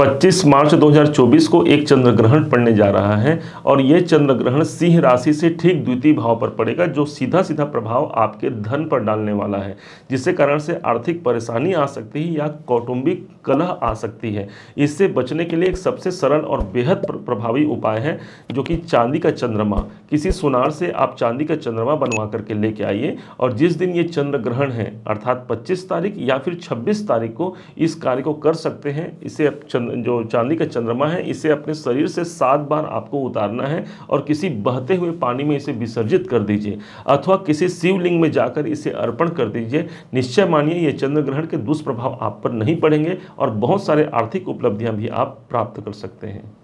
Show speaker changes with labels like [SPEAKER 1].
[SPEAKER 1] 25 मार्च 2024 को एक चंद्र ग्रहण पड़ने जा रहा है और यह चंद्र ग्रहण सिंह राशि से ठीक द्वितीय भाव पर पड़ेगा जो सीधा सीधा प्रभाव आपके धन पर डालने वाला है जिसके कारण से आर्थिक परेशानी आ सकती है या कौटुंबिक कलह आ सकती है इससे बचने के लिए एक सबसे सरल और बेहद प्रभावी उपाय है जो कि चांदी का चंद्रमा किसी सुनार से आप चांदी का चंद्रमा बनवा करके लेके आइए और जिस दिन ये चंद्र ग्रहण है अर्थात पच्चीस तारीख या फिर छब्बीस तारीख को इस कार्य को कर सकते हैं इसे चंद्र जो चांदी का चंद्रमा है इसे अपने शरीर से सात बार आपको उतारना है और किसी बहते हुए पानी में इसे विसर्जित कर दीजिए अथवा किसी शिवलिंग में जाकर इसे अर्पण कर दीजिए निश्चय मानिए ये चंद्र ग्रहण के दुष्प्रभाव आप पर नहीं पड़ेंगे और बहुत सारे आर्थिक उपलब्धियाँ भी आप प्राप्त कर सकते हैं